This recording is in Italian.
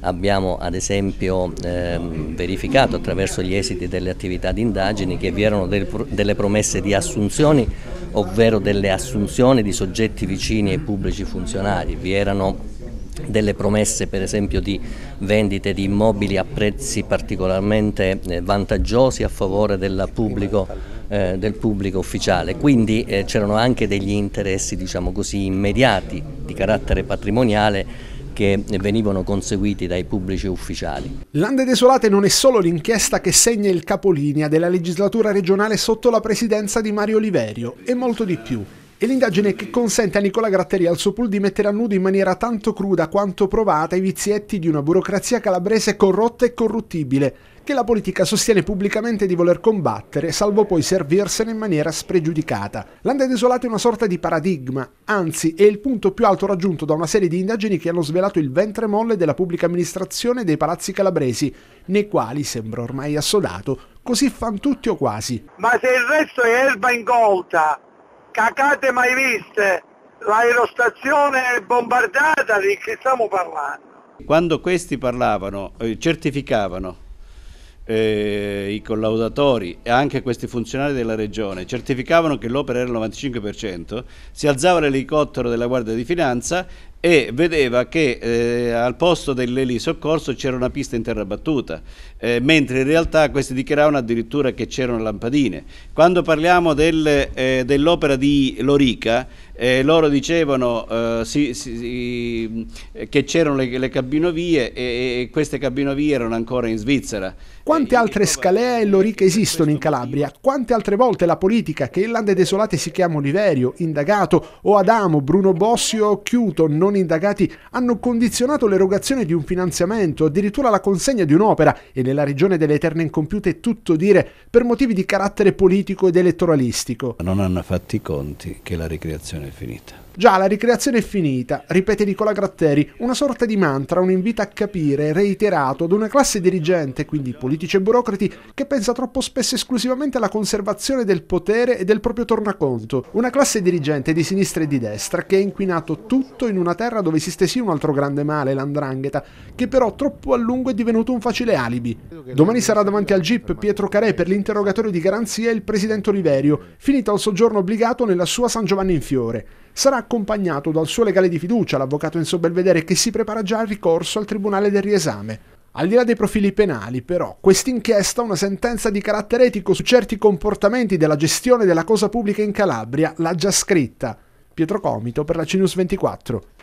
Abbiamo ad esempio ehm, verificato attraverso gli esiti delle attività di indagini che vi erano del, delle promesse di assunzioni, ovvero delle assunzioni di soggetti vicini ai pubblici funzionari, vi erano delle promesse per esempio di vendite di immobili a prezzi particolarmente eh, vantaggiosi a favore del pubblico, eh, del pubblico ufficiale. Quindi eh, c'erano anche degli interessi diciamo così, immediati di carattere patrimoniale che venivano conseguiti dai pubblici ufficiali. Lande Desolate non è solo l'inchiesta che segna il capolinea della legislatura regionale sotto la presidenza di Mario Oliverio, è molto di più. È l'indagine che consente a Nicola Gratteri e al suo pool di mettere a nudo in maniera tanto cruda quanto provata i vizietti di una burocrazia calabrese corrotta e corruttibile, che la politica sostiene pubblicamente di voler combattere, salvo poi servirsene in maniera spregiudicata. L'anda desolata è una sorta di paradigma, anzi è il punto più alto raggiunto da una serie di indagini che hanno svelato il ventre molle della pubblica amministrazione dei palazzi calabresi, nei quali, sembra ormai assodato, così fan tutti o quasi. Ma se il resto è erba ingolta, cacate mai viste, l'aerostazione è bombardata, di che stiamo parlando? Quando questi parlavano, eh, certificavano eh, i collaudatori e anche questi funzionari della regione certificavano che l'opera era al 95%, si alzava l'elicottero della Guardia di Finanza e vedeva che eh, al posto dell'Eli Soccorso c'era una pista in terra battuta, eh, mentre in realtà questi dichiaravano addirittura che c'erano lampadine. Quando parliamo del, eh, dell'opera di Lorica, eh, loro dicevano eh, si, si, eh, che c'erano le, le, cabinovie e, e, queste cabinovie erano ancora in Svizzera. Quante altre Scalea e Lorica esistono in Calabria? Quante altre volte la politica che in Lande Desolate si chiama Oliverio, indagato, o Adamo, Bruno Bossi o Chiuto, non non indagati hanno condizionato l'erogazione di un finanziamento, addirittura la consegna di un'opera e nella regione delle eterne incompiute è tutto dire per motivi di carattere politico ed elettoralistico. Non hanno fatto i conti che la ricreazione è finita. Già, la ricreazione è finita, ripete Nicola Gratteri, una sorta di mantra, un invito a capire, reiterato, ad una classe dirigente, quindi politici e burocrati, che pensa troppo spesso esclusivamente alla conservazione del potere e del proprio tornaconto. Una classe dirigente di sinistra e di destra che ha inquinato tutto in una terra dove esiste sì un altro grande male, l'andrangheta, che però troppo a lungo è divenuto un facile alibi. Domani sarà davanti al GIP Pietro Carè per l'interrogatorio di garanzia il presidente Oliverio, finito al soggiorno obbligato nella sua San Giovanni in Fiore sarà accompagnato dal suo legale di fiducia, l'avvocato Enzo Belvedere, che si prepara già al ricorso al Tribunale del riesame. Al di là dei profili penali, però, quest'inchiesta una sentenza di carattere etico su certi comportamenti della gestione della cosa pubblica in Calabria l'ha già scritta. Pietro Comito per la Cinus 24.